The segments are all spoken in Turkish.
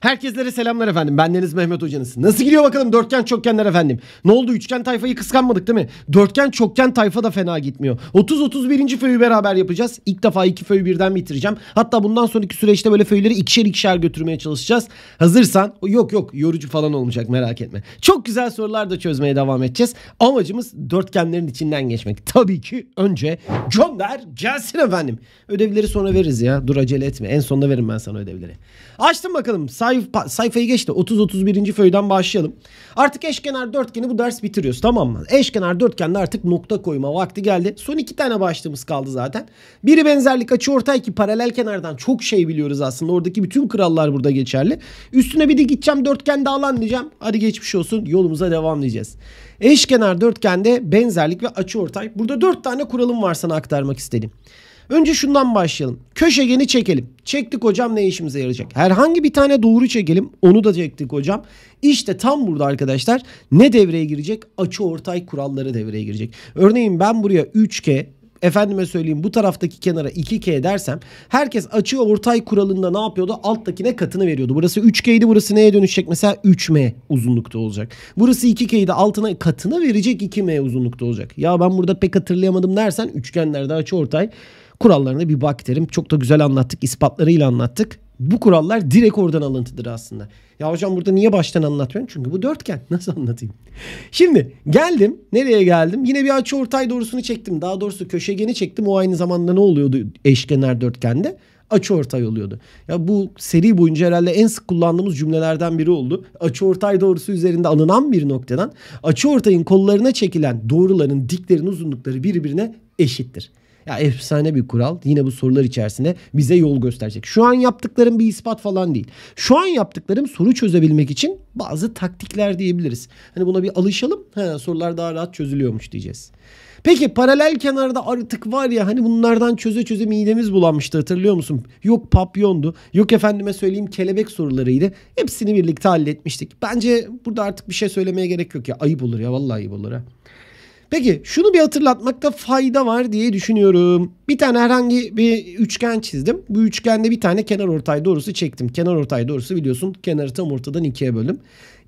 Herkeslere selamlar efendim. Bendeniz Mehmet Hocanız. Nasıl gidiyor bakalım dörtgen çokgenler efendim? Ne oldu? Üçgen tayfayı kıskanmadık değil mi? Dörtgen çokgen tayfa da fena gitmiyor. 30-31. föyü beraber yapacağız. İlk defa iki föyü birden bitireceğim. Hatta bundan sonraki süreçte böyle föyleri ikişer ikişer götürmeye çalışacağız. Hazırsan yok yok yorucu falan olmayacak merak etme. Çok güzel sorular da çözmeye devam edeceğiz. Amacımız dörtgenlerin içinden geçmek. Tabii ki önce gönder gelsin efendim. Ödevleri sonra veririz ya. Dur acele etme. En sonunda veririm ben sana ödevleri. Açtım bakalım. Say sayfa, sayfayı geçti. 30-31. föyden başlayalım. Artık eşkenar dörtgeni bu ders bitiriyoruz tamam mı? Eşkenar dörtgende artık nokta koyma vakti geldi. Son iki tane başlığımız kaldı zaten. Biri benzerlik açı ortay ki paralel kenardan çok şey biliyoruz aslında. Oradaki bütün kurallar burada geçerli. Üstüne bir de gideceğim dörtgende alan diyeceğim. Hadi geçmiş olsun yolumuza devam diyeceğiz. Eşkenar dörtgende benzerlik ve açı ortay. Burada dört tane kuralım var sana aktarmak istedim. Önce şundan başlayalım. Köşegeni çekelim. Çektik hocam ne işimize yarayacak? Herhangi bir tane doğru çekelim. Onu da çektik hocam. İşte tam burada arkadaşlar ne devreye girecek? Açı ortay kuralları devreye girecek. Örneğin ben buraya 3K efendime söyleyeyim bu taraftaki kenara 2K dersem herkes açı ortay kuralında ne yapıyordu? Alttakine katını veriyordu. Burası 3K idi burası neye dönüşecek? Mesela 3M uzunlukta olacak. Burası 2K idi altına katını verecek 2M uzunlukta olacak. Ya ben burada pek hatırlayamadım dersen üçgenlerde açı ortay Kurallarını bir bak derim. Çok da güzel anlattık, ispatlarıyla anlattık. Bu kurallar direkt oradan alıntıdır aslında. Ya hocam burada niye baştan anlatıyorsun? Çünkü bu dörtgen. Nasıl anlatayım? Şimdi geldim. Nereye geldim? Yine bir açı ortay doğrusunu çektim. Daha doğrusu köşegeni çektim. O aynı zamanda ne oluyordu eşkenar dörtgende? Açı ortay oluyordu. Ya bu seri boyunca herhalde en sık kullandığımız cümlelerden biri oldu. Açı ortay doğrusu üzerinde alınan bir noktadan açı ortayın kollarına çekilen doğruların diklerin uzunlukları birbirine eşittir. Ya efsane bir kural. Yine bu sorular içerisinde bize yol gösterecek. Şu an yaptıklarım bir ispat falan değil. Şu an yaptıklarım soru çözebilmek için bazı taktikler diyebiliriz. Hani buna bir alışalım. He, sorular daha rahat çözülüyormuş diyeceğiz. Peki paralel kenarda artık var ya hani bunlardan çöze çöze midemiz bulanmıştı hatırlıyor musun? Yok papyondu. Yok efendime söyleyeyim kelebek sorularıydı. Hepsini birlikte halletmiştik. Bence burada artık bir şey söylemeye gerek yok ya. Ayıp olur ya vallahi ayıp olur ha. Peki şunu bir hatırlatmakta fayda var diye düşünüyorum. Bir tane herhangi bir üçgen çizdim. Bu üçgende bir tane kenar ortay doğrusu çektim. Kenar ortay doğrusu biliyorsun kenarı tam ortadan ikiye bölüm.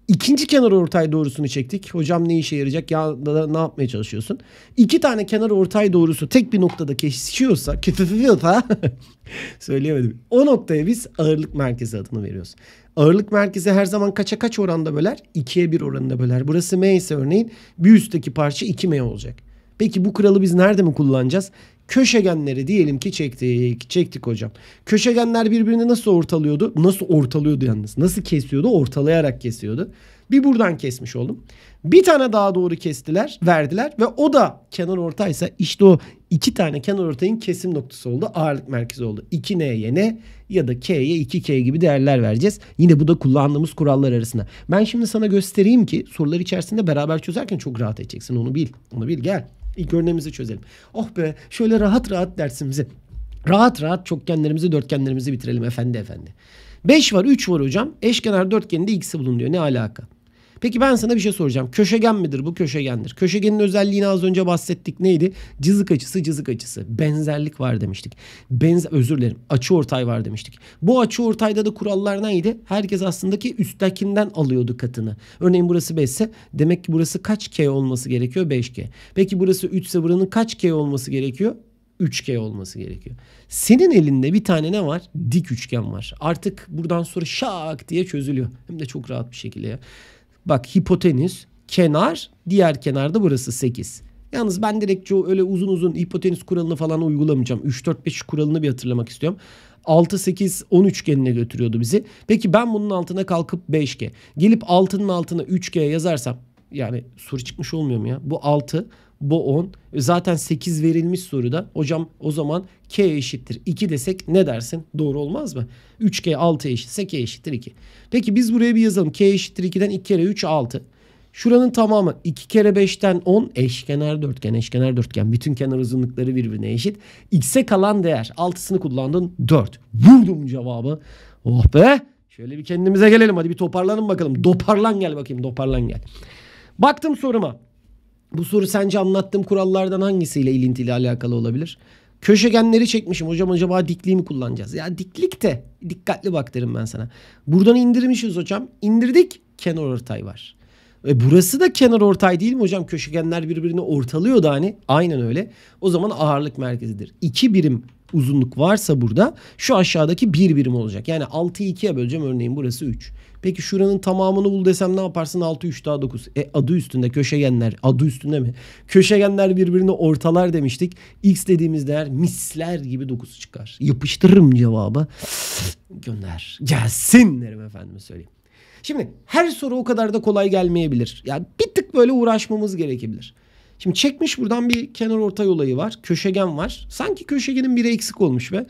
İkinci kenar ortay doğrusunu çektik. Hocam ne işe yarayacak ya da ne yapmaya çalışıyorsun? İki tane kenar ortay doğrusu tek bir noktada kesişiyorsa, kesişiyorsa söyleyemedim. O noktaya biz ağırlık merkezi adını veriyoruz. Ağırlık merkezi her zaman kaça kaç oranda böler? 2'ye 1 oranında böler. Burası M ise örneğin bir üstteki parça 2M olacak. Peki bu kuralı biz nerede mi kullanacağız? Köşegenleri diyelim ki çektik. Çektik hocam. Köşegenler birbirini nasıl ortalıyordu? Nasıl ortalıyordu yalnız? Nasıl kesiyordu? Ortalayarak kesiyordu. Bir buradan kesmiş oldum. Bir tane daha doğru kestiler, verdiler ve o da kenar ortaysa işte o iki tane kenar ortayın kesim noktası oldu. Ağırlık merkezi oldu. 2 neye ne ya da K'ye 2K gibi değerler vereceğiz. Yine bu da kullandığımız kurallar arasında. Ben şimdi sana göstereyim ki sorular içerisinde beraber çözerken çok rahat edeceksin. Onu bil. Onu bil gel. İlk örneğimizi çözelim. Oh be şöyle rahat rahat dersimizi. Rahat rahat çokgenlerimizi dörtgenlerimizi bitirelim efendi efendi. 5 var 3 var hocam. Eşkenar dörtgeninde x'i bulun diyor. Ne alaka? Peki ben sana bir şey soracağım. Köşegen midir? Bu köşegendir. Köşegenin özelliğini az önce bahsettik. Neydi? Cızık açısı, cızık açısı. Benzerlik var demiştik. Benze özür dilerim. Açı ortay var demiştik. Bu açı ortayda da kurallar neydi? Herkes aslında ki üsttekinden alıyordu katını. Örneğin burası 5 ise demek ki burası kaç K olması gerekiyor? 5K. Peki burası 3 ise buranın kaç K olması gerekiyor? 3 k olması gerekiyor. Senin elinde bir tane ne var? Dik üçgen var. Artık buradan sonra şak diye çözülüyor. Hem de çok rahat bir şekilde ya. Bak hipotenüs, kenar, diğer kenarda burası 8. Yalnız ben direkt öyle uzun uzun hipotenüs kuralını falan uygulamayacağım. 3-4-5 kuralını bir hatırlamak istiyorum. 6-8-10 üçgenine götürüyordu bizi. Peki ben bunun altına kalkıp 5G. Gelip 6'nın altına 3G yazarsam yani soru çıkmış olmuyor mu ya? Bu 6 bu 10. Zaten 8 verilmiş soruda. Hocam o zaman k eşittir 2 desek ne dersin? Doğru olmaz mı? 3k 6 eşitse k eşittir 2. Peki biz buraya bir yazalım. k eşittir 2'den 2 kere 3 6. Şuranın tamamı 2 kere 5'ten 10 eşkenar dörtgen eşkenar dörtgen bütün kenar uzunlukları birbirine eşit. X'e kalan değer 6'sını kullandın 4. Vurdum cevabı. Oh be. Şöyle bir kendimize gelelim hadi bir toparlanın bakalım. Doparlan gel bakayım doparlan gel. Baktım soruma. Bu soru sence anlattığım kurallardan hangisiyle ilintili alakalı olabilir? Köşegenleri çekmişim. Hocam acaba dikliği mi kullanacağız? Ya diklik de dikkatli bak derim ben sana. Buradan indirmişiz hocam. İndirdik. Kenar ortay var. Ve burası da kenar ortay değil mi hocam? Köşegenler birbirini ortalıyor da hani. Aynen öyle. O zaman ağırlık merkezidir. İki birim uzunluk varsa burada şu aşağıdaki bir birim olacak. Yani 6'yı 2'ye böleceğim örneğin burası 3. Peki şuranın tamamını bul desem ne yaparsın? 6, 3 daha 9. E adı üstünde köşegenler. Adı üstünde mi? Köşegenler birbirini ortalar demiştik. X dediğimiz değer misler gibi 9 çıkar. Yapıştırırım cevabı. Gönder. Gelsin derim efendime söyleyeyim. Şimdi her soru o kadar da kolay gelmeyebilir. Yani bir tık böyle uğraşmamız gerekebilir. Şimdi çekmiş buradan bir kenar orta olayı var. Köşegen var. Sanki köşegenin biri eksik olmuş ve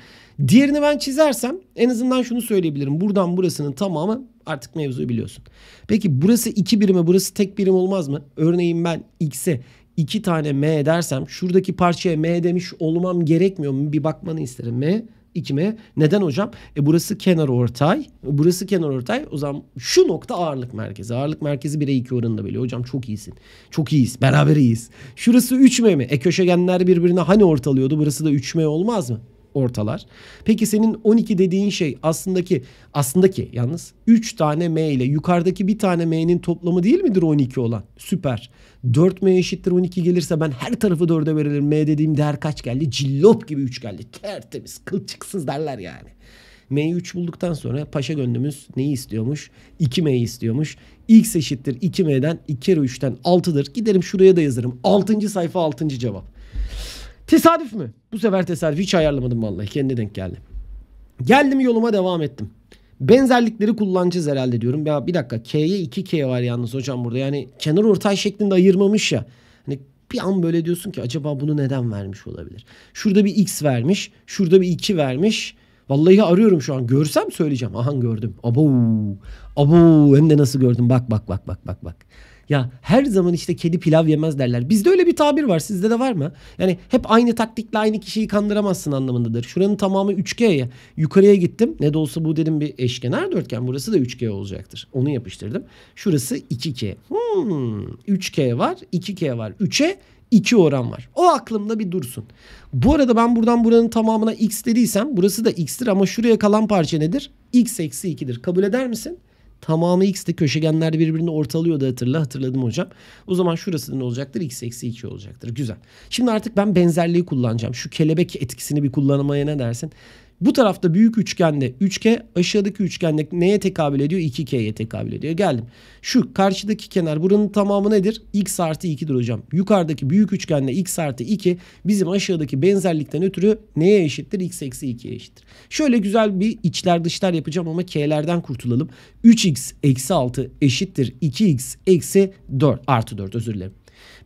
diğerini ben çizersem en azından şunu söyleyebilirim. Buradan burasının tamamı artık mevzuyu biliyorsun. Peki burası iki birime burası tek birim olmaz mı? Örneğin ben x'e iki tane m dersem şuradaki parçaya m demiş olmam gerekmiyor mu? Bir bakmanı isterim. M ikime. Neden hocam? E burası kenar ortay. Burası kenar ortay. O zaman şu nokta ağırlık merkezi. Ağırlık merkezi 1'e 2 oranında biliyor Hocam çok iyisin. Çok iyiyiz. Beraber iyiyiz. Şurası 3M mi? E köşegenler birbirine hani ortalıyordu. Burası da 3M olmaz mı? ortalar. Peki senin 12 dediğin şey aslında ki aslında ki yalnız 3 tane m ile yukarıdaki bir tane m'nin toplamı değil midir 12 olan? Süper. 4m eşittir 12 gelirse ben her tarafı 4'e verelim. M dediğim değer kaç geldi? Cillop gibi 3 geldi. Tertemiz, kılçıksız derler yani. M'yi 3 bulduktan sonra paşa gönlümüz neyi istiyormuş? 2M'yi istiyormuş. X eşittir 2M'den 2 kere 3'ten 6'dır. Giderim şuraya da yazarım. 6. sayfa 6. cevap. Tesadüf mü? Bu sefer tesadüf. Hiç ayarlamadım vallahi. Kendine denk geldi. Geldim yoluma devam ettim. Benzerlikleri kullanacağız herhalde diyorum. Ya bir dakika K'ye 2K var yalnız hocam burada. Yani kenar ortay şeklinde ayırmamış ya. Hani bir an böyle diyorsun ki acaba bunu neden vermiş olabilir? Şurada bir X vermiş. Şurada bir 2 vermiş. Vallahi arıyorum şu an. Görsem söyleyeceğim. Ahan gördüm. Abo. Abo. Hem de nasıl gördüm. Bak bak bak bak bak bak. Ya her zaman işte kedi pilav yemez derler. Bizde öyle bir tabir var. Sizde de var mı? Yani hep aynı taktikle aynı kişiyi kandıramazsın anlamındadır. Şuranın tamamı 3G. Yukarıya gittim. Ne de olsa bu dedim bir eşkenar dörtgen. Burası da 3G olacaktır. Onu yapıştırdım. Şurası 2K. Hmm, 3K var. 2K var. 3'e 2 oran var. O aklımda bir dursun. Bu arada ben buradan buranın tamamına x dediysem burası da x'tir ama şuraya kalan parça nedir? x eksi 2'dir. Kabul eder misin? Tamamı x'te köşegenler birbirini ortalıyordu hatırla. Hatırladım hocam. O zaman şurası da ne olacaktır? x eksi 2 olacaktır. Güzel. Şimdi artık ben benzerliği kullanacağım. Şu kelebek etkisini bir kullanmaya ne dersin? Bu tarafta büyük üçgende 3K aşağıdaki üçgende neye tekabül ediyor? 2K'ye tekabül ediyor. Geldim. Şu karşıdaki kenar buranın tamamı nedir? X artı 2'dir hocam. Yukarıdaki büyük üçgende X artı 2 bizim aşağıdaki benzerlikten ötürü neye eşittir? X eksi 2'ye eşittir. Şöyle güzel bir içler dışlar yapacağım ama K'lerden kurtulalım. 3X eksi 6 eşittir 2X eksi 4 artı 4 özür dilerim.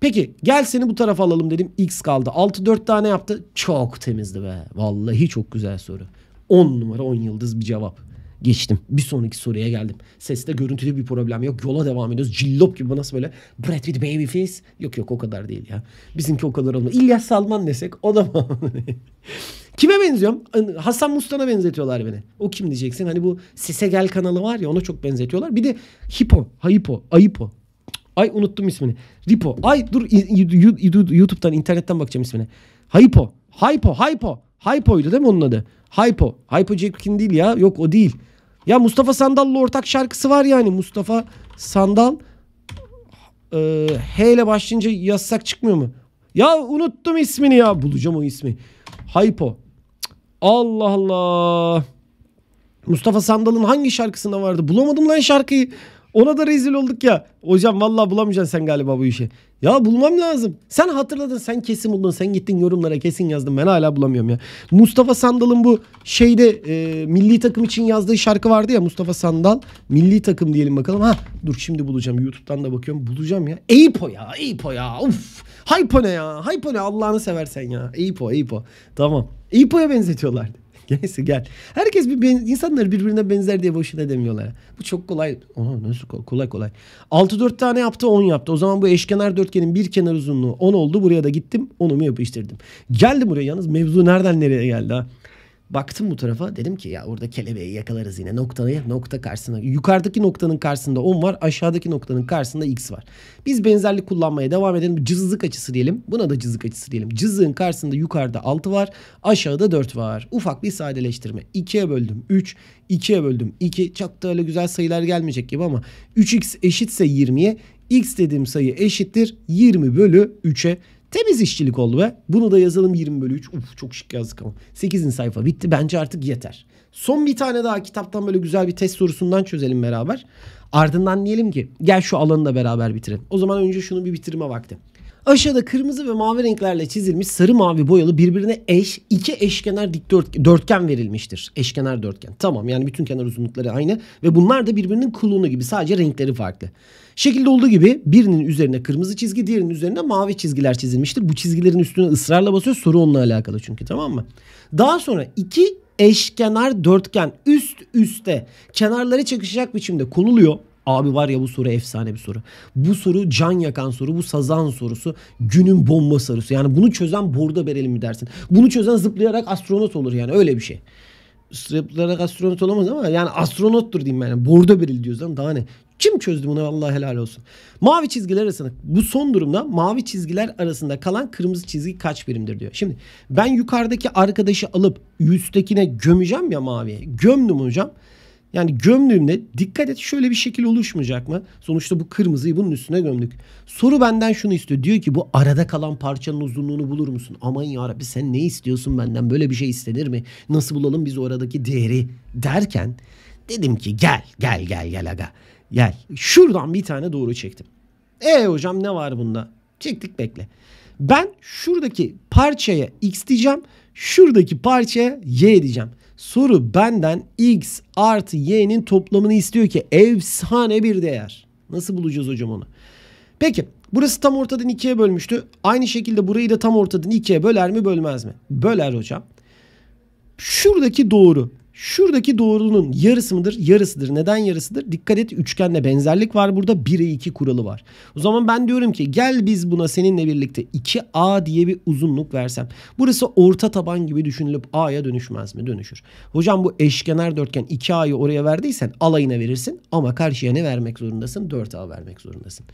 Peki gel seni bu tarafa alalım dedim. X kaldı. 6 4 tane yaptı. Çok temizdi be. Vallahi çok güzel soru. 10 numara 10 yıldız bir cevap. Geçtim. Bir sonraki soruya geldim. Seste görüntüde bir problem yok. Yola devam ediyoruz. Cillop gibi nasıl böyle Brad Pitt baby face. Yok yok o kadar değil ya. Bizimki o kadar olmaz. İlyas Salman desek o da mı? Kime benziyorum? Hasan Mustan'a benzetiyorlar beni. O kim diyeceksin? Hani bu Sese Gel kanalı var ya ona çok benzetiyorlar. Bir de Hipo, Hayipo Ayipo Ay unuttum ismini. Ripo. Ay dur YouTube'dan internetten bakacağım ismini. Hypo. Hypo. Hypo. Hypo'ydu değil mi onun adı? Hypo. Hypo Jack'in değil ya. Yok o değil. Ya Mustafa Sandal'la ortak şarkısı var yani. Mustafa Sandal e, H ile başlayınca yazsak çıkmıyor mu? Ya unuttum ismini ya. Bulacağım o ismi. Hypo. Allah Allah. Mustafa Sandal'ın hangi şarkısında vardı? Bulamadım lan şarkıyı. Ona da rezil olduk ya. Hocam vallahi bulamayacaksın sen galiba bu işi. Ya bulmam lazım. Sen hatırladın sen kesin buldun. Sen gittin yorumlara kesin yazdın. Ben hala bulamıyorum ya. Mustafa Sandal'ın bu şeyde e, milli takım için yazdığı şarkı vardı ya. Mustafa Sandal milli takım diyelim bakalım. Ha dur şimdi bulacağım. Youtube'dan da bakıyorum. Bulacağım ya. Eypo ya. Eypo ya. Uf. Haypo ne ya? Haypo ne? Allah'ını seversen ya. Eypo. Eypo. Tamam. Eypo'ya benzetiyorlardı. Neyse gel. Herkes bir ben, insanlar birbirine benzer diye boşuna demiyorlar. Bu çok kolay. Oha nasıl kolay kolay. kolay. 6 4 tane yaptı 10 yaptı. O zaman bu eşkenar dörtgenin bir kenar uzunluğu 10 oldu. Buraya da gittim 10'umu yapıştırdım. Geldim buraya yalnız mevzu nereden nereye geldi ha? Baktım bu tarafa dedim ki ya orada kelebeği yakalarız yine noktayı nokta karşısına. Yukarıdaki noktanın karşısında 10 var aşağıdaki noktanın karşısında x var. Biz benzerlik kullanmaya devam edelim. Cızızlık açısı diyelim. Buna da cızık açısı diyelim. Cızığın karşısında yukarıda 6 var aşağıda 4 var. Ufak bir sadeleştirme. 2'ye böldüm 3 2'ye böldüm 2 çok da öyle güzel sayılar gelmeyecek gibi ama 3x eşitse 20'ye x dediğim sayı eşittir 20 bölü 3'e. Temiz işçilik oldu ve bunu da yazalım 20 bölü 3. Uf çok şık yazdık ama. 8. sayfa bitti. Bence artık yeter. Son bir tane daha kitaptan böyle güzel bir test sorusundan çözelim beraber. Ardından diyelim ki gel şu alanı da beraber bitirin O zaman önce şunu bir bitirme vakti. Aşağıda kırmızı ve mavi renklerle çizilmiş sarı mavi boyalı birbirine eş iki eşkenar dikdörtgen dörtgen verilmiştir. Eşkenar dörtgen. Tamam yani bütün kenar uzunlukları aynı ve bunlar da birbirinin klonu gibi sadece renkleri farklı. Şekilde olduğu gibi birinin üzerine kırmızı çizgi diğerinin üzerine mavi çizgiler çizilmiştir. Bu çizgilerin üstüne ısrarla basıyor soru onunla alakalı çünkü tamam mı? Daha sonra iki eşkenar dörtgen üst üste kenarları çakışacak biçimde konuluyor. Abi var ya bu soru efsane bir soru. Bu soru can yakan soru, bu sazan sorusu, günün bomba sorusu. Yani bunu çözen borda verelim mi dersin? Bunu çözen zıplayarak astronot olur yani öyle bir şey. Zıplayarak astronot olamaz ama yani astronottur diyeyim yani. Bordo beril diyoruz lan daha ne? Kim çözdü bunu Allah helal olsun. Mavi çizgiler arasında bu son durumda mavi çizgiler arasında kalan kırmızı çizgi kaç birimdir diyor. Şimdi ben yukarıdaki arkadaşı alıp üsttekine gömeceğim ya maviye. Gömdüm hocam. Yani gömdüğümde dikkat et şöyle bir şekil oluşmayacak mı? Sonuçta bu kırmızıyı bunun üstüne gömdük. Soru benden şunu istiyor. Diyor ki bu arada kalan parçanın uzunluğunu bulur musun? Aman yarabbi sen ne istiyorsun benden? Böyle bir şey istenir mi? Nasıl bulalım biz oradaki değeri derken dedim ki gel gel gel gel aga. Gel. Şuradan bir tane doğru çektim. E hocam ne var bunda? Çektik bekle. Ben şuradaki parçaya x diyeceğim. Şuradaki parçaya y diyeceğim. Soru benden x artı y'nin toplamını istiyor ki efsane bir değer. Nasıl bulacağız hocam onu? Peki burası tam ortadan ikiye bölmüştü. Aynı şekilde burayı da tam ortadan ikiye böler mi bölmez mi? Böler hocam. Şuradaki doğru. Şuradaki doğrunun yarısı mıdır? Yarısıdır. Neden yarısıdır? Dikkat et üçgenle benzerlik var burada. 1'e 2 kuralı var. O zaman ben diyorum ki gel biz buna seninle birlikte 2A diye bir uzunluk versem. Burası orta taban gibi düşünülüp A'ya dönüşmez mi? Dönüşür. Hocam bu eşkenar dörtgen 2A'yı oraya verdiysen alayına verirsin ama karşıya ne vermek zorundasın? 4A vermek zorundasın.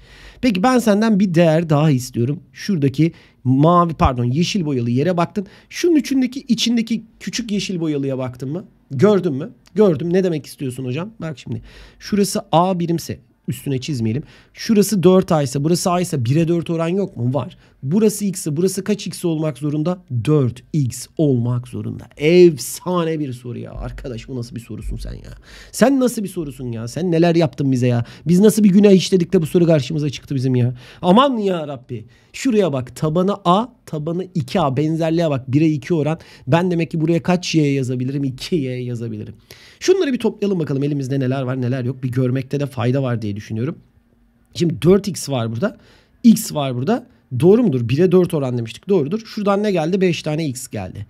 Peki ben senden bir değer daha istiyorum. Şuradaki mavi pardon yeşil boyalı yere baktın. Şunun üçündeki içindeki küçük yeşil boyalıya baktın mı? Gördün mü? Gördüm. Ne demek istiyorsun hocam? Bak şimdi. Şurası A birimse üstüne çizmeyelim. Şurası 4A ise burası A ise 1'e 4 oran yok mu? Var. Burası x'i burası kaç x olmak zorunda? 4x olmak zorunda. Efsane bir soru ya. Arkadaş bu nasıl bir sorusun sen ya? Sen nasıl bir sorusun ya? Sen neler yaptın bize ya? Biz nasıl bir günah işledik de bu soru karşımıza çıktı bizim ya? Aman ya Rabbi. Şuraya bak tabanı a tabanı 2a benzerliğe bak 1'e 2 oran. Ben demek ki buraya kaç y yazabilirim? 2y yazabilirim. Şunları bir toplayalım bakalım elimizde neler var neler yok. Bir görmekte de fayda var diye düşünüyorum. Şimdi 4x var burada. x var burada. Doğru mudur? 1'e 4 oran demiştik. Doğrudur. Şuradan ne geldi? 5 tane x geldi.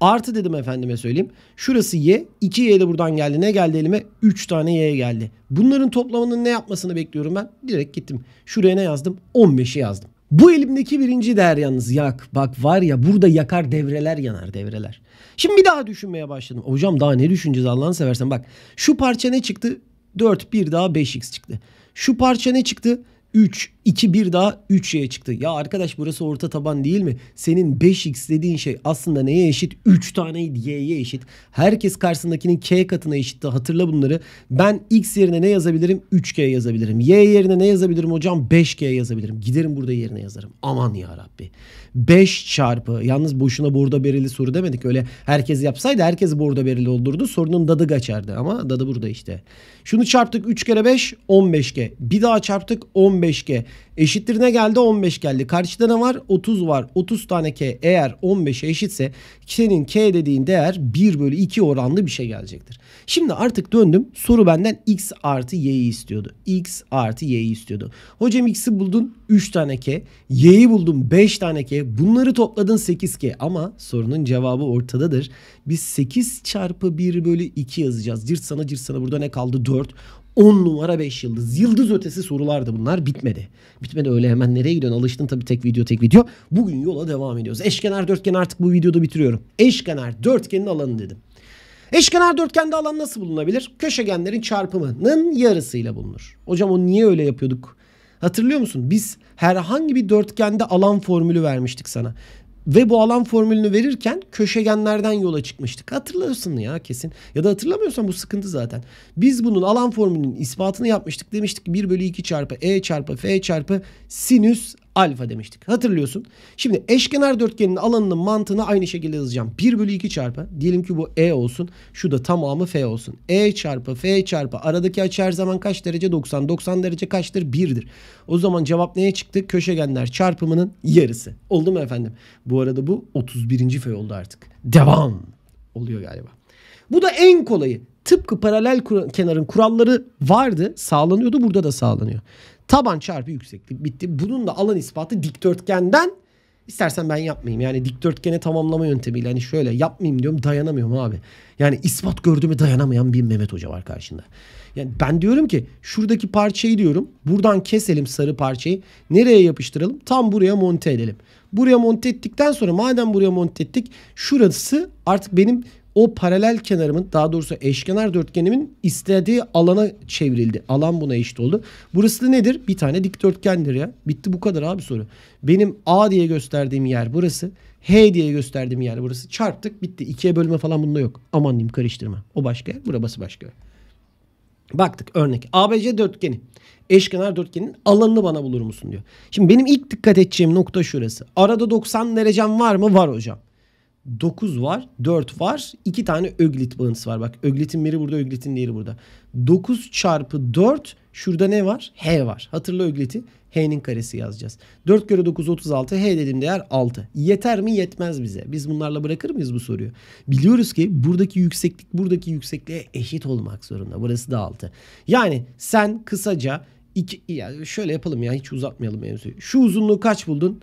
Artı dedim efendime söyleyeyim. Şurası y. 2y de buradan geldi. Ne geldi elime? 3 tane y geldi. Bunların toplamının ne yapmasını bekliyorum ben? Direkt gittim. Şuraya ne yazdım? 15'i yazdım. Bu elimdeki birinci değer yalnız yak. Bak var ya burada yakar devreler yanar devreler. Şimdi bir daha düşünmeye başladım. Hocam daha ne düşüneceğiz Allah'ını seversen. Bak şu parça ne çıktı? 4 bir daha 5x çıktı. Şu parça ne çıktı? 3 2 bir daha 3'ye çıktı. Ya arkadaş burası orta taban değil mi? Senin 5x dediğin şey aslında neye eşit? 3 tane y'ye eşit. Herkes karşısındakinin k katına eşitti. Hatırla bunları. Ben x yerine ne yazabilirim? 3k yazabilirim. Y yerine ne yazabilirim hocam? 5k yazabilirim. Giderim burada yerine yazarım. Aman ya Rabbi. 5 çarpı. Yalnız boşuna burada bereli soru demedik. Öyle herkes yapsaydı herkes burada bereli olurdu. Sorunun dadı kaçardı ama dadı burada işte. Şunu çarptık 3 kere 5 15k. Bir daha çarptık 15k. Eşittir ne geldi? 15 geldi. Karşıda ne var? 30 var. 30 tane k eğer 15'e eşitse senin k dediğin değer 1 bölü 2 oranlı bir şey gelecektir. Şimdi artık döndüm. Soru benden x artı y'yi istiyordu. x artı y'yi istiyordu. Hocam x'i buldun 3 tane k. Y'yi buldum 5 tane k. Bunları topladın 8 k. Ama sorunun cevabı ortadadır. Biz 8 çarpı 1 bölü 2 yazacağız. Cırt sana cırt sana burada ne kaldı? 4. 10 numara 5 yıldız. Yıldız ötesi sorulardı bunlar. Bitmedi. Bitmedi öyle hemen nereye gidiyorsun? Alıştın tabii tek video tek video. Bugün yola devam ediyoruz. Eşkenar dörtgen artık bu videoda bitiriyorum. Eşkenar dörtgenin alanı dedim. Eşkenar dörtgende alan nasıl bulunabilir? Köşegenlerin çarpımının yarısıyla bulunur. Hocam o niye öyle yapıyorduk? Hatırlıyor musun? Biz herhangi bir dörtgende alan formülü vermiştik sana ve bu alan formülünü verirken köşegenlerden yola çıkmıştık. Hatırlarsın ya kesin. Ya da hatırlamıyorsan bu sıkıntı zaten. Biz bunun alan formülünün ispatını yapmıştık. Demiştik 1 bölü 2 çarpı E çarpı F çarpı sinüs alfa demiştik. Hatırlıyorsun. Şimdi eşkenar dörtgenin alanının mantığını aynı şekilde yazacağım. 1 bölü 2 çarpı. Diyelim ki bu E olsun. Şu da tamamı F olsun. E çarpı F çarpı. Aradaki açı her zaman kaç derece? 90. 90 derece kaçtır? 1'dir. O zaman cevap neye çıktı? Köşegenler çarpımının yarısı. Oldu mu efendim? Bu arada bu 31. F oldu artık. Devam oluyor galiba. Bu da en kolayı. Tıpkı paralel kenarın kuralları vardı. Sağlanıyordu. Burada da sağlanıyor. Taban çarpı yükseklik bitti. Bunun da alan ispatı dikdörtgenden istersen ben yapmayayım. Yani dikdörtgeni tamamlama yöntemiyle hani şöyle yapmayayım diyorum dayanamıyorum abi. Yani ispat gördüğümü dayanamayan bir Mehmet Hoca var karşında. Yani ben diyorum ki şuradaki parçayı diyorum buradan keselim sarı parçayı. Nereye yapıştıralım? Tam buraya monte edelim. Buraya monte ettikten sonra madem buraya monte ettik şurası artık benim o paralel kenarımın daha doğrusu eşkenar dörtgenimin istediği alana çevrildi. Alan buna eşit oldu. Burası da nedir? Bir tane dikdörtgendir ya. Bitti bu kadar abi soru. Benim A diye gösterdiğim yer burası. H diye gösterdiğim yer burası. Çarptık bitti. İkiye bölme falan bunda yok. Aman diyeyim karıştırma. O başka yer. Burası başka yer. Baktık örnek. ABC dörtgeni. Eşkenar dörtgenin alanını bana bulur musun diyor. Şimdi benim ilk dikkat edeceğim nokta şurası. Arada 90 derecem var mı? Var hocam. 9 var, 4 var. 2 tane öglit bağıntısı var. Bak öglitin biri burada, öglitin diğeri burada. 9 çarpı 4 şurada ne var? H var. Hatırla ögliti. H'nin karesi yazacağız. 4 kere 9 36. H dediğim değer 6. Yeter mi? Yetmez bize. Biz bunlarla bırakır mıyız bu soruyu? Biliyoruz ki buradaki yükseklik buradaki yüksekliğe eşit olmak zorunda. Burası da 6. Yani sen kısaca iki, ya şöyle yapalım ya hiç uzatmayalım mevzuyu. Şu uzunluğu kaç buldun?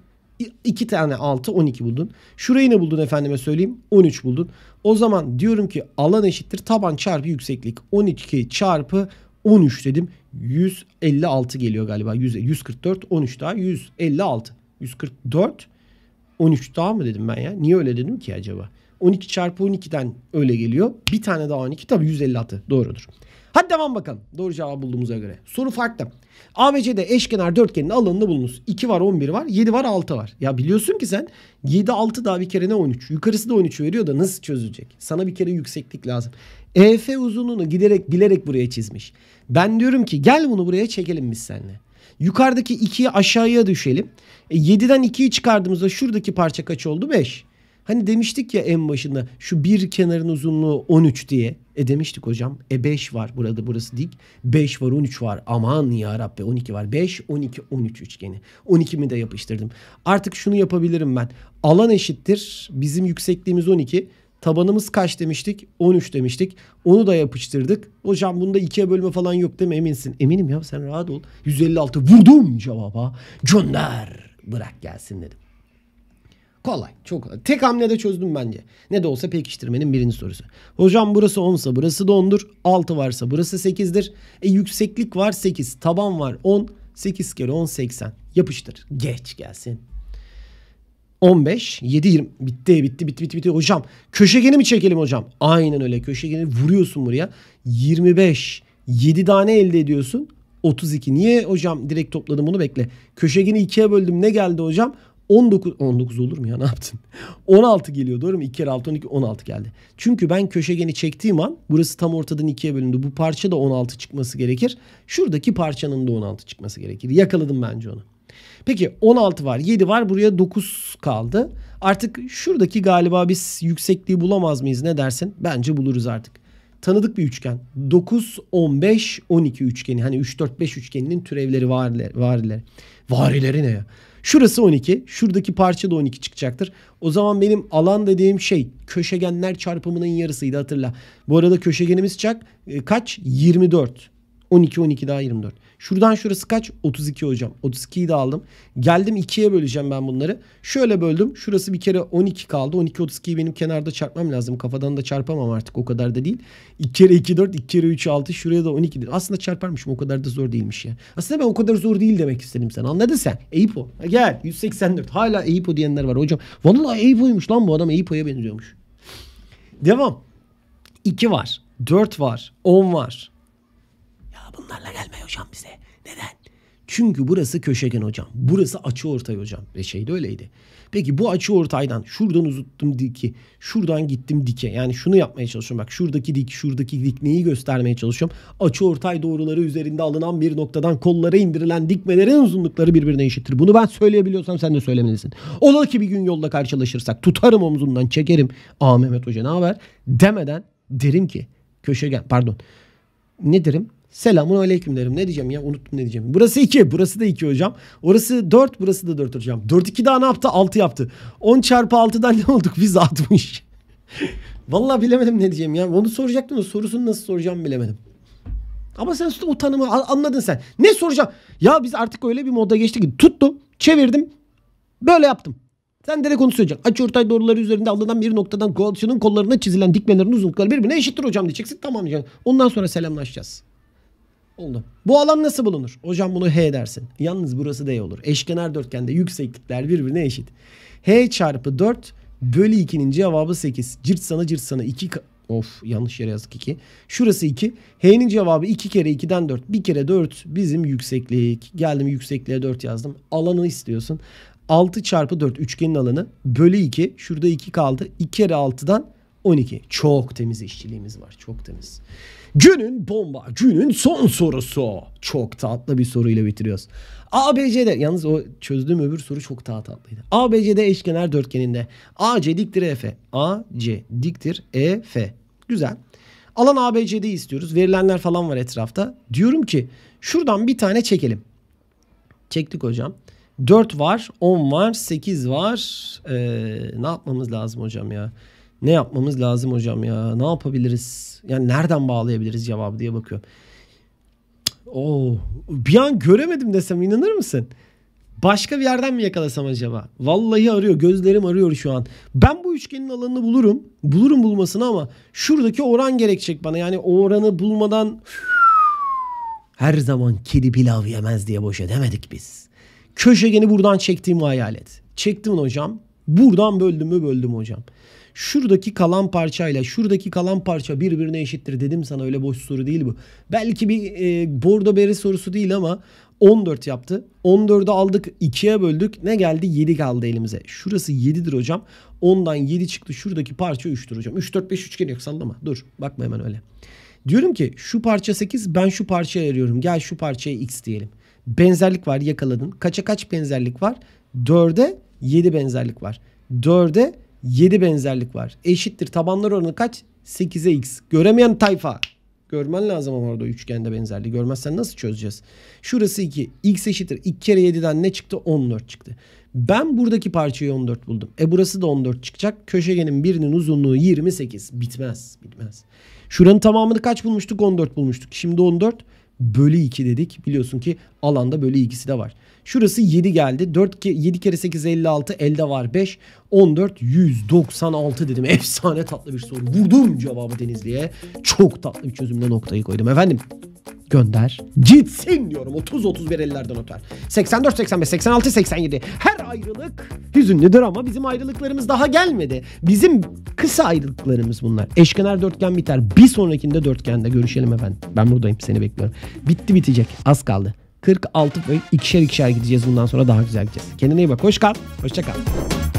2 tane 6 12 buldun. Şurayı ne buldun efendime söyleyeyim? 13 buldun. O zaman diyorum ki alan eşittir taban çarpı yükseklik. 12 çarpı 13 dedim. 156 geliyor galiba. 100, 144 13 daha 156. 144 13 daha mı dedim ben ya? Niye öyle dedim ki acaba? 12 çarpı 12'den öyle geliyor. Bir tane daha 12 tabii 156 doğrudur. Hadi devam bakalım. Doğru cevabı bulduğumuza göre. Soru farklı. A eşkenar dörtgenin alanını bulunuz. 2 var 11 var 7 var 6 var. Ya biliyorsun ki sen 7 6 daha bir kere ne 13. Yukarısı da 13 veriyor da nasıl çözülecek? Sana bir kere yükseklik lazım. EF uzunluğunu giderek bilerek buraya çizmiş. Ben diyorum ki gel bunu buraya çekelim biz seninle. Yukarıdaki 2'yi aşağıya düşelim. E, 7'den 2'yi çıkardığımızda şuradaki parça kaç oldu? 5. Hani demiştik ya en başında şu bir kenarın uzunluğu 13 diye. E demiştik hocam. E 5 var burada burası dik. 5 var 13 var. Aman ya Rabbi 12 var. 5 12 13 üçgeni. 12'mi de yapıştırdım. Artık şunu yapabilirim ben. Alan eşittir. Bizim yüksekliğimiz 12. Tabanımız kaç demiştik? 13 demiştik. Onu da yapıştırdık. Hocam bunda ikiye bölme falan yok değil mi? Eminsin. Eminim ya sen rahat ol. 156 vurdum cevaba. Gönder. Bırak gelsin dedim. Kolay. Çok Tek hamlede çözdüm bence. Ne de olsa pekiştirmenin birinci sorusu. Hocam burası 10'sa burası da 10'dur. 6 varsa burası 8'dir. E yükseklik var 8. Taban var 10. 8 kere 10 80. Yapıştır. Geç gelsin. 15, 7, 20. Bitti, bitti, bitti, bitti, bitti. Hocam köşegeni mi çekelim hocam? Aynen öyle. Köşegeni vuruyorsun buraya. 25, 7 tane elde ediyorsun. 32. Niye hocam direkt topladım bunu bekle. Köşegeni ikiye böldüm. Ne geldi hocam? 19 19 olur mu ya ne yaptın? 16 geliyor doğru mu? 2 kere 6 12 16 geldi. Çünkü ben köşegeni çektiğim an burası tam ortadan ikiye bölündü. Bu parça da 16 çıkması gerekir. Şuradaki parçanın da 16 çıkması gerekir. Yakaladım bence onu. Peki 16 var 7 var buraya 9 kaldı. Artık şuradaki galiba biz yüksekliği bulamaz mıyız ne dersin? Bence buluruz artık. Tanıdık bir üçgen. 9, 15, 12 üçgeni. Hani 3, 4, 5 üçgeninin türevleri varileri. Varileri, varileri ne ya? Şurası 12. Şuradaki parça da 12 çıkacaktır. O zaman benim alan dediğim şey köşegenler çarpımının yarısıydı hatırla. Bu arada köşegenimiz çak, e, kaç? 24. 12 12 daha 24. Şuradan şurası kaç? 32 hocam. 32'yi de aldım. Geldim 2'ye böleceğim ben bunları. Şöyle böldüm. Şurası bir kere 12 kaldı. 12 32'yi benim kenarda çarpmam lazım. Kafadan da çarpamam artık. O kadar da değil. 2 kere 2 4, 2 kere 3 6. Şuraya da 12. Aslında çarparmışım. O kadar da zor değilmiş ya. Aslında ben o kadar zor değil demek istedim sen. Anladın sen? Eypo. Gel 184. Hala Eypo diyenler var hocam. Vallahi Eypo'ymuş lan bu adam. Eypo'ya benziyormuş. Devam. 2 var. 4 var. 10 var bunlarla gelme hocam bize. Neden? Çünkü burası köşegen hocam. Burası açı ortay hocam. Ve şey de öyleydi. Peki bu açı ortaydan şuradan uzuttum diki. Şuradan gittim dike. Yani şunu yapmaya çalışıyorum. Bak şuradaki dik, şuradaki dik neyi göstermeye çalışıyorum? Açı ortay doğruları üzerinde alınan bir noktadan kollara indirilen dikmelerin uzunlukları birbirine eşittir. Bunu ben söyleyebiliyorsam sen de söylemelisin. Ola ki bir gün yolda karşılaşırsak tutarım omzundan çekerim. Aa Mehmet Hoca ne haber? Demeden derim ki köşegen pardon ne derim? Selamun aleyküm derim. Ne diyeceğim ya? Unuttum ne diyeceğim. Burası 2. Burası da 2 hocam. Orası 4. Burası da 4 hocam. 4 2 daha ne yaptı? 6 yaptı. 10 çarpı 6'dan ne olduk? Biz 60. Vallahi bilemedim ne diyeceğim ya. Onu soracaktım da sorusunu nasıl soracağım bilemedim. Ama sen o utanımı anladın sen. Ne soracağım? Ya biz artık öyle bir moda geçtik tuttum, çevirdim, böyle yaptım. Sen direkt onu söyleyeceksin. Açı ortay doğruları üzerinde alınan bir noktadan koalisyonun kollarına çizilen dikmelerin uzunlukları birbirine eşittir hocam diyeceksin. Tamam diyeceksin. Ondan sonra selamlaşacağız oldu. Bu alan nasıl bulunur? Hocam bunu H dersin. Yalnız burası D e olur. Eşkenar dörtgende yükseklikler birbirine eşit. H çarpı 4 bölü 2'nin cevabı 8. Cırt sana cırt sana 2 Of yanlış yere yazdık 2. Şurası 2. H'nin cevabı 2 kere 2'den 4. 1 kere 4 bizim yükseklik. Geldim yüksekliğe 4 yazdım. Alanı istiyorsun. 6 çarpı 4 üçgenin alanı bölü 2. Şurada 2 kaldı. 2 kere 6'dan 12. Çok temiz işçiliğimiz var. Çok temiz. Günün bomba, günün son sorusu. Çok tatlı bir soruyla bitiriyoruz. ABC'de yalnız o çözdüğüm öbür soru çok daha tatlıydı. ABC'de eşkenar dörtgeninde AC diktir EF. AC diktir EF. Güzel. Alan ABC'de istiyoruz. Verilenler falan var etrafta. Diyorum ki şuradan bir tane çekelim. Çektik hocam. 4 var, 10 var, 8 var. Ee, ne yapmamız lazım hocam ya? Ne yapmamız lazım hocam ya? Ne yapabiliriz? Yani nereden bağlayabiliriz cevabı diye bakıyorum. Oo, bir an göremedim desem inanır mısın? Başka bir yerden mi yakalasam acaba? Vallahi arıyor. Gözlerim arıyor şu an. Ben bu üçgenin alanını bulurum. Bulurum bulmasını ama şuradaki oran gerekecek bana. Yani o oranı bulmadan her zaman kedi pilav yemez diye boş edemedik biz. Köşegeni buradan çektiğimi hayal Çektim hocam. Buradan böldüm mü böldüm hocam. Şuradaki kalan parçayla şuradaki kalan parça birbirine eşittir dedim sana öyle boş soru değil bu. Belki bir e, bordo beri sorusu değil ama 14 yaptı. 14'ü aldık 2'ye böldük. Ne geldi? 7 kaldı elimize. Şurası 7'dir hocam. Ondan 7 çıktı. Şuradaki parça 3'tür hocam. 3, 4, 5 üçgen yok sallama. Dur bakma hemen öyle. Diyorum ki şu parça 8 ben şu parçaya arıyorum. Gel şu parçaya x diyelim. Benzerlik var yakaladın. Kaça kaç benzerlik var? 4'e 7 benzerlik var. 4'e 7 benzerlik var. Eşittir tabanlar oranı kaç? 8'e x. Göremeyen tayfa. Görmen lazım ama orada üçgende benzerliği. Görmezsen nasıl çözeceğiz? Şurası 2. X eşittir. 2 kere 7'den ne çıktı? 14 çıktı. Ben buradaki parçayı 14 buldum. E burası da 14 çıkacak. Köşegenin birinin uzunluğu 28. Bitmez. Bitmez. Şuranın tamamını kaç bulmuştuk? 14 bulmuştuk. Şimdi 14 bölü 2 dedik. Biliyorsun ki alanda bölü 2'si de var. Şurası 7 geldi. 4 7 kere 8 56 elde var 5. 14 196 dedim. Efsane tatlı bir soru. Vurdum cevabı Denizli'ye. Çok tatlı bir çözümle noktayı koydum efendim gönder. Gitsin diyorum. 30 31 ellerden öter. 84 85 86 87. Her ayrılık hüzünlüdür ama bizim ayrılıklarımız daha gelmedi. Bizim kısa ayrılıklarımız bunlar. Eşkenar dörtgen biter. Bir sonrakinde dörtgende görüşelim efendim. Ben buradayım. Seni bekliyorum. Bitti bitecek. Az kaldı. 46 ve ikişer ikişer gideceğiz bundan sonra daha güzel gideceğiz. Kendine iyi bak. Hoş kal. Hoşça kal.